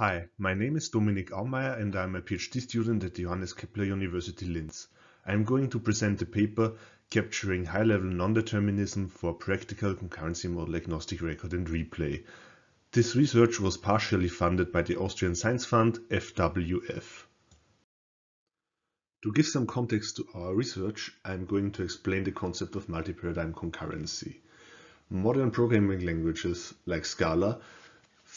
Hi, my name is Dominik Aumeier and I'm a PhD student at Johannes Kepler University Linz. I'm going to present a paper capturing high-level non-determinism for practical concurrency model agnostic record and replay. This research was partially funded by the Austrian Science Fund, FWF. To give some context to our research, I'm going to explain the concept of multi-paradigm concurrency. Modern programming languages like Scala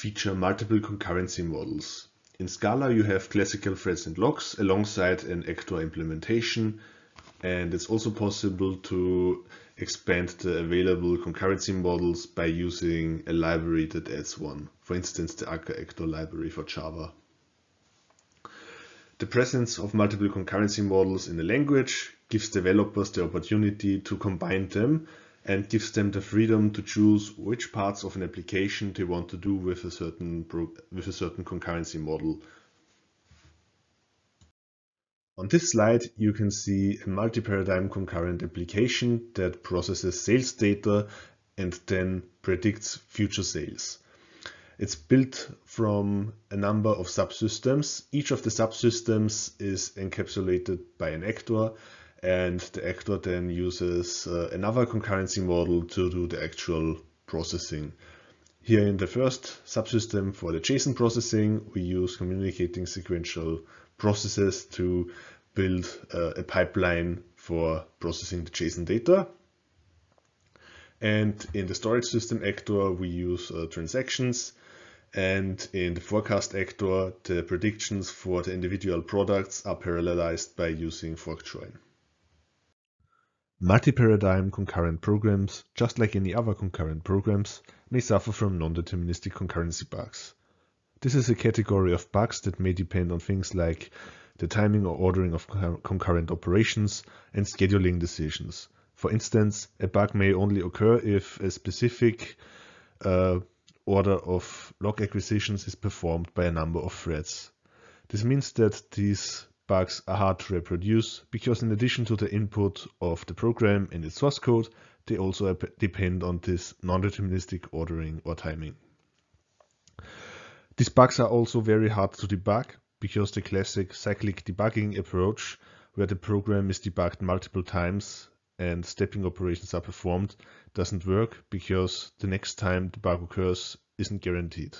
feature multiple concurrency models. In Scala, you have classical threads and locks alongside an actor implementation, and it's also possible to expand the available concurrency models by using a library that adds one, for instance, the Akka actor library for Java. The presence of multiple concurrency models in a language gives developers the opportunity to combine them and gives them the freedom to choose which parts of an application they want to do with a certain, with a certain concurrency model. On this slide, you can see a multi-paradigm concurrent application that processes sales data and then predicts future sales. It's built from a number of subsystems. Each of the subsystems is encapsulated by an actor and the actor then uses uh, another concurrency model to do the actual processing. Here in the first subsystem for the JSON processing, we use communicating sequential processes to build uh, a pipeline for processing the JSON data. And in the storage system actor, we use uh, transactions. And in the forecast actor, the predictions for the individual products are parallelized by using fork join. Multi-paradigm concurrent programs, just like any other concurrent programs, may suffer from non-deterministic concurrency bugs. This is a category of bugs that may depend on things like the timing or ordering of concurrent operations and scheduling decisions. For instance, a bug may only occur if a specific uh, order of log acquisitions is performed by a number of threads. This means that these bugs are hard to reproduce because in addition to the input of the program and its source code, they also depend on this non-deterministic ordering or timing. These bugs are also very hard to debug because the classic cyclic debugging approach where the program is debugged multiple times and stepping operations are performed doesn't work because the next time the bug occurs isn't guaranteed.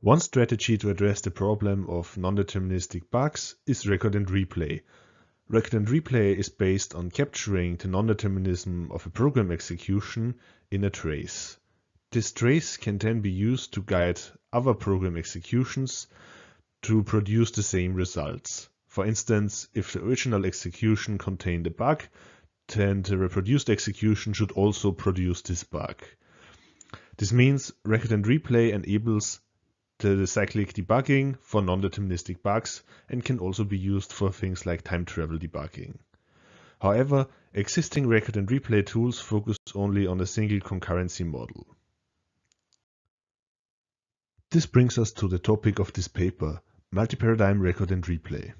One strategy to address the problem of non-deterministic bugs is record and replay. Record and replay is based on capturing the non-determinism of a program execution in a trace. This trace can then be used to guide other program executions to produce the same results. For instance, if the original execution contained a bug, then the reproduced execution should also produce this bug. This means record and replay enables the cyclic debugging for non-deterministic bugs and can also be used for things like time travel debugging. However, existing record and replay tools focus only on a single concurrency model. This brings us to the topic of this paper, multi-paradigm record and replay.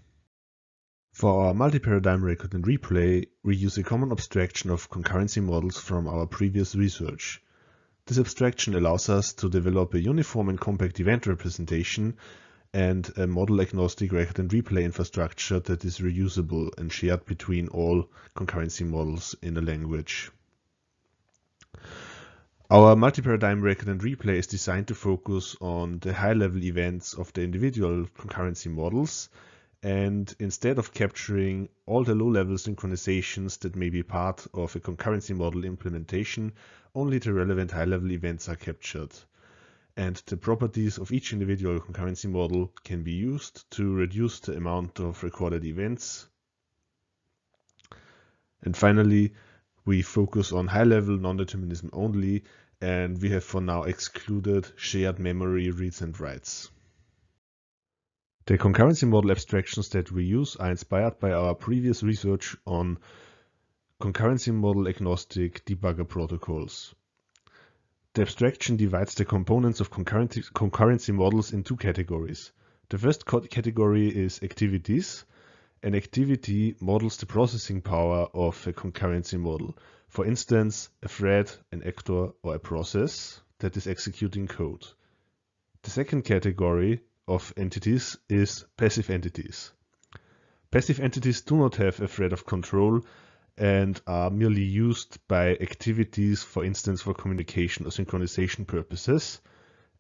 For our multi-paradigm record and replay, we use a common abstraction of concurrency models from our previous research, this abstraction allows us to develop a uniform and compact event representation and a model-agnostic record and replay infrastructure that is reusable and shared between all concurrency models in a language. Our multi-paradigm record and replay is designed to focus on the high-level events of the individual concurrency models and instead of capturing all the low-level synchronizations that may be part of a concurrency model implementation, only the relevant high-level events are captured. And the properties of each individual concurrency model can be used to reduce the amount of recorded events. And finally, we focus on high-level non-determinism only, and we have for now excluded shared memory reads and writes. The concurrency model abstractions that we use are inspired by our previous research on concurrency model agnostic debugger protocols. The abstraction divides the components of concurrency models in two categories. The first category is activities. An activity models the processing power of a concurrency model. For instance, a thread, an actor, or a process that is executing code. The second category of entities is passive entities. Passive entities do not have a thread of control and are merely used by activities, for instance, for communication or synchronization purposes.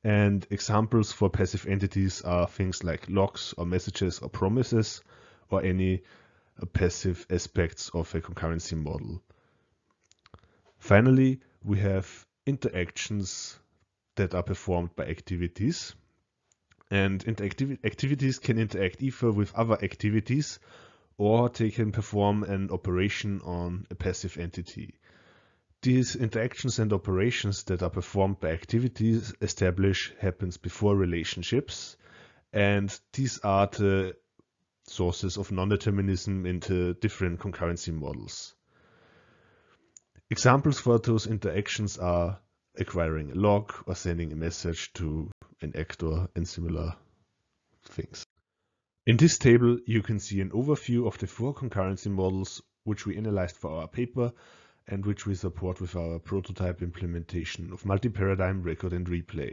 And examples for passive entities are things like logs or messages or promises or any passive aspects of a concurrency model. Finally, we have interactions that are performed by activities and interactiv- activities can interact either with other activities or they can perform an operation on a passive entity. These interactions and operations that are performed by activities establish happens before relationships and these are the sources of non-determinism into different concurrency models. Examples for those interactions are acquiring a log or sending a message to and actor and similar things. In this table, you can see an overview of the four concurrency models which we analyzed for our paper and which we support with our prototype implementation of multi-paradigm record and replay.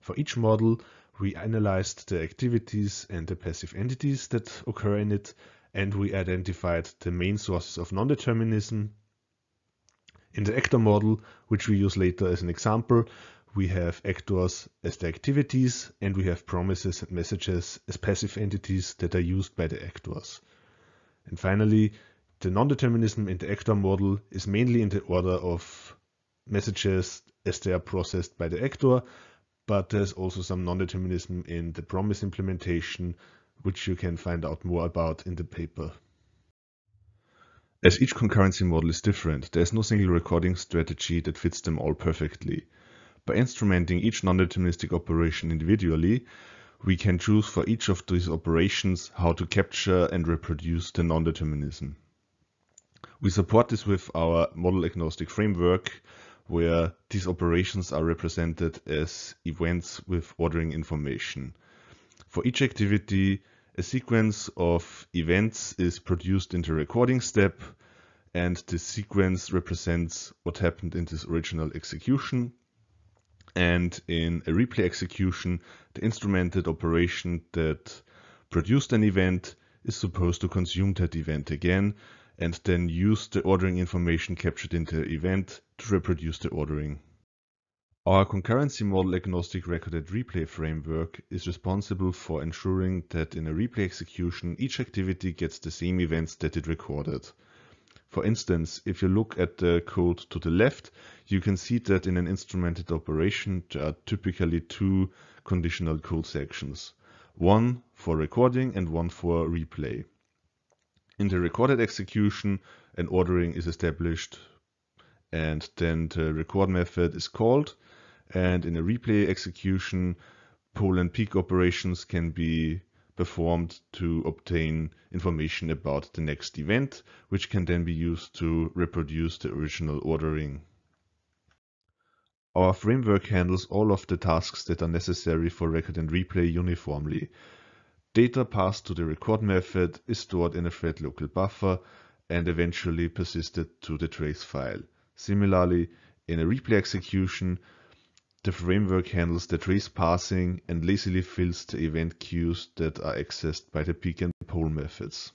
For each model, we analyzed the activities and the passive entities that occur in it, and we identified the main sources of non-determinism. In the actor model, which we use later as an example, we have actors as the activities, and we have promises and messages as passive entities that are used by the actors. And finally, the non-determinism in the actor model is mainly in the order of messages as they are processed by the actor, but there's also some non-determinism in the promise implementation, which you can find out more about in the paper. As each concurrency model is different, there is no single recording strategy that fits them all perfectly. By instrumenting each non-deterministic operation individually, we can choose for each of these operations how to capture and reproduce the non-determinism. We support this with our model agnostic framework, where these operations are represented as events with ordering information. For each activity, a sequence of events is produced in the recording step, and the sequence represents what happened in this original execution and in a replay execution, the instrumented operation that produced an event is supposed to consume that event again and then use the ordering information captured in the event to reproduce the ordering. Our concurrency model agnostic recorded replay framework is responsible for ensuring that in a replay execution each activity gets the same events that it recorded. For instance, if you look at the code to the left, you can see that in an instrumented operation, there are typically two conditional code sections, one for recording and one for replay. In the recorded execution, an ordering is established and then the record method is called. And in a replay execution, pull and peak operations can be performed to obtain information about the next event, which can then be used to reproduce the original ordering. Our framework handles all of the tasks that are necessary for record and replay uniformly. Data passed to the record method is stored in a thread local buffer and eventually persisted to the trace file. Similarly, in a replay execution, the framework handles the trace parsing and lazily fills the event queues that are accessed by the peek and poll methods.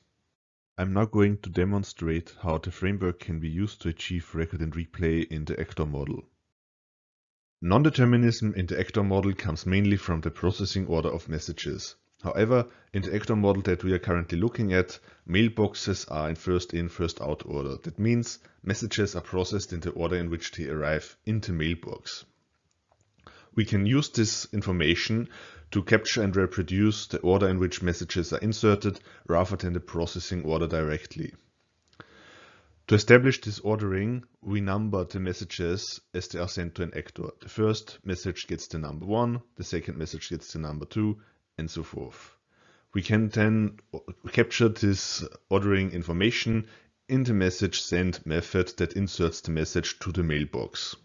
I'm now going to demonstrate how the framework can be used to achieve record and replay in the actor model. Non-determinism in the actor model comes mainly from the processing order of messages. However, in the actor model that we are currently looking at, mailboxes are in first in, first out order. That means messages are processed in the order in which they arrive in the mailbox. We can use this information to capture and reproduce the order in which messages are inserted rather than the processing order directly. To establish this ordering, we number the messages as they are sent to an actor. The first message gets the number one, the second message gets the number two, and so forth. We can then capture this ordering information in the message send method that inserts the message to the mailbox.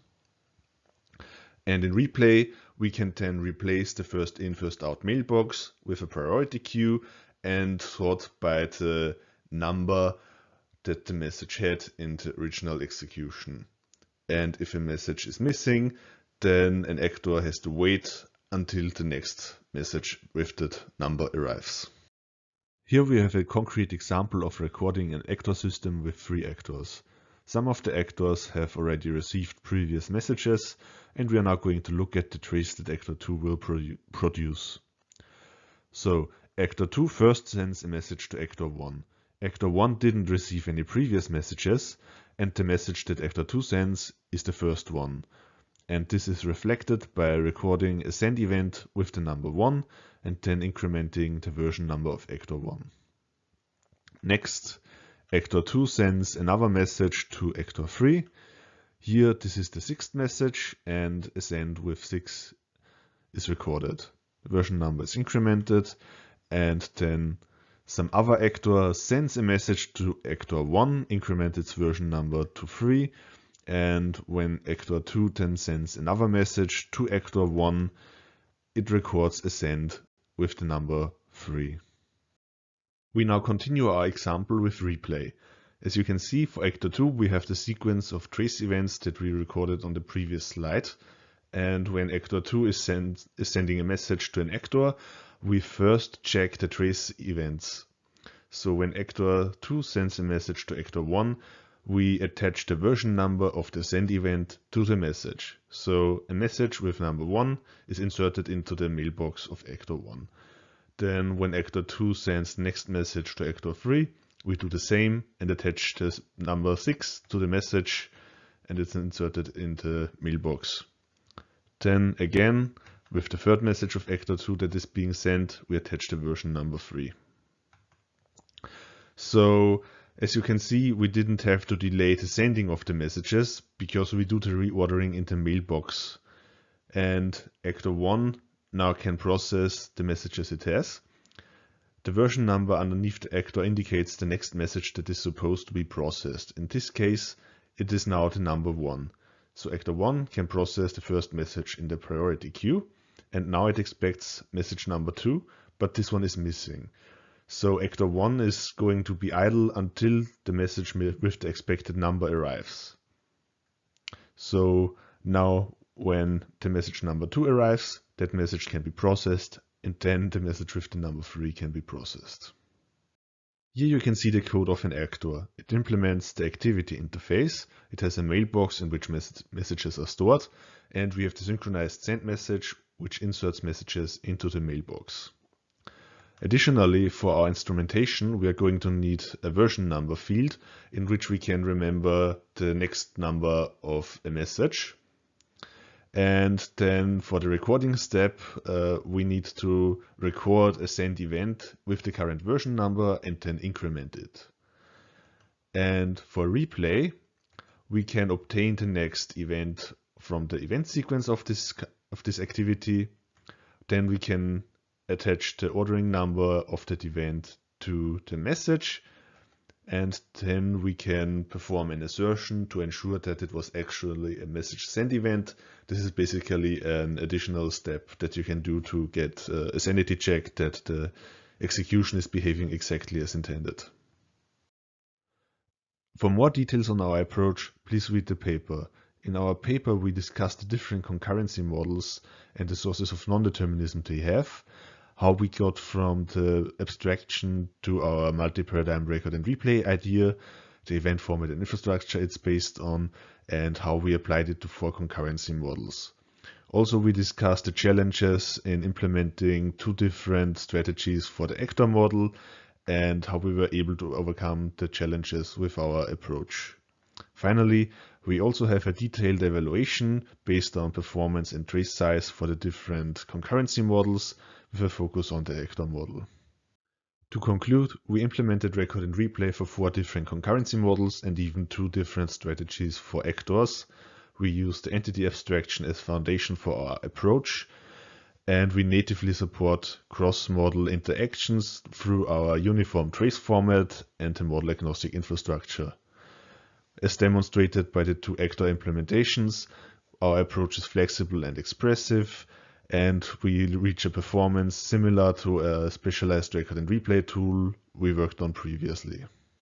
And in replay, we can then replace the first in, first out mailbox with a priority queue and sort by the number that the message had in the original execution. And if a message is missing, then an actor has to wait until the next message with that number arrives. Here we have a concrete example of recording an actor system with three actors. Some of the actors have already received previous messages and we are now going to look at the trees that actor 2 will produce. So actor 2 first sends a message to actor 1. Actor 1 didn't receive any previous messages and the message that actor 2 sends is the first one. And this is reflected by recording a send event with the number 1 and then incrementing the version number of actor 1. Next, Actor 2 sends another message to actor 3. Here, this is the sixth message and a send with 6 is recorded. The version number is incremented and then some other actor sends a message to actor 1, increments its version number to 3, and when actor 2 then sends another message to actor 1, it records a send with the number 3. We now continue our example with replay. As you can see for actor 2 we have the sequence of trace events that we recorded on the previous slide and when actor 2 is, send, is sending a message to an actor we first check the trace events. So when actor 2 sends a message to actor 1 we attach the version number of the send event to the message. So a message with number 1 is inserted into the mailbox of actor 1. Then when actor 2 sends next message to actor 3, we do the same and attach the number 6 to the message and it's inserted in the mailbox. Then again, with the third message of actor 2 that is being sent, we attach the version number 3. So as you can see, we didn't have to delay the sending of the messages because we do the reordering in the mailbox. And actor 1 now can process the messages it has. The version number underneath the actor indicates the next message that is supposed to be processed. In this case, it is now the number 1. So actor 1 can process the first message in the priority queue and now it expects message number 2, but this one is missing. So actor 1 is going to be idle until the message with the expected number arrives. So now when the message number 2 arrives, that message can be processed, and then the message with the number 3 can be processed. Here you can see the code of an actor. It implements the activity interface, it has a mailbox in which messages are stored, and we have the synchronized send message, which inserts messages into the mailbox. Additionally, for our instrumentation, we are going to need a version number field in which we can remember the next number of a message and then for the recording step, uh, we need to record a send event with the current version number and then increment it. And for replay, we can obtain the next event from the event sequence of this, of this activity. Then we can attach the ordering number of that event to the message and then we can perform an assertion to ensure that it was actually a message send event. This is basically an additional step that you can do to get uh, a sanity check that the execution is behaving exactly as intended. For more details on our approach, please read the paper. In our paper, we discuss the different concurrency models and the sources of non-determinism they have, how we got from the abstraction to our multi-paradigm record and replay idea, the event format and infrastructure it's based on, and how we applied it to four concurrency models. Also, we discussed the challenges in implementing two different strategies for the actor model and how we were able to overcome the challenges with our approach. Finally, we also have a detailed evaluation based on performance and trace size for the different concurrency models with a focus on the actor model. To conclude, we implemented record and replay for four different concurrency models and even two different strategies for actors. We used the entity abstraction as foundation for our approach, and we natively support cross-model interactions through our uniform trace format and the model-agnostic infrastructure. As demonstrated by the two actor implementations, our approach is flexible and expressive, and we reach a performance similar to a specialized record and replay tool we worked on previously.